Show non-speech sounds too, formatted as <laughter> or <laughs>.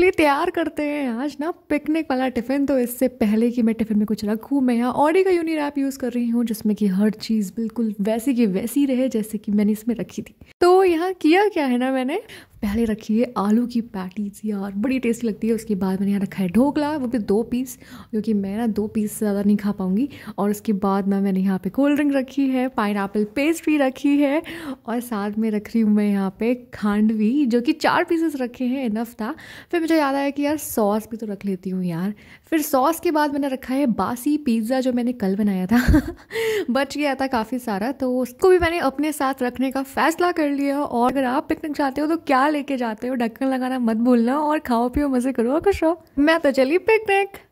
लिए तैयार करते हैं आज ना पिकनिक वाला टिफ़िन तो इससे पहले कि मैं टिफ़िन में कुछ रखूँ मैं यहाँ ऑडी का यूनि रैप यूज़ कर रही हूँ जिसमें कि हर चीज़ बिल्कुल वैसी की वैसी रहे जैसे कि मैंने इसमें रखी थी तो यहाँ किया क्या है ना मैंने पहले रखी है आलू की पैटीज यार बड़ी टेस्टी लगती है उसके बाद मैंने यहाँ रखा है ढोकला वो भी दो पीस क्योंकि मैं ना दो पीस ज़्यादा नहीं खा पाऊँगी और उसके बाद ना मैंने यहाँ पे कोल्ड ड्रिंक रखी है पाइन पेस्ट्री रखी है और साथ में रख रही हूँ मैं यहाँ पे खांडवी जो कि चार पीसेस रखे हैं इनफ था फिर मुझे याद आया कि यार सॉस भी तो रख लेती हूँ यार फिर सॉस के बाद मैंने रखा है बासी पिज़्ज़ा जो मैंने कल बनाया था <laughs> बच गया था काफ़ी सारा तो उसको भी मैंने अपने साथ रखने का फ़ैसला कर लिया और अगर आप पिकनिक जाते हो तो क्या लेके जाते हो ढक्कन लगाना मत भूलना और खाओ पियो मज़े करो खुश हो मैं तो चली पिकनिक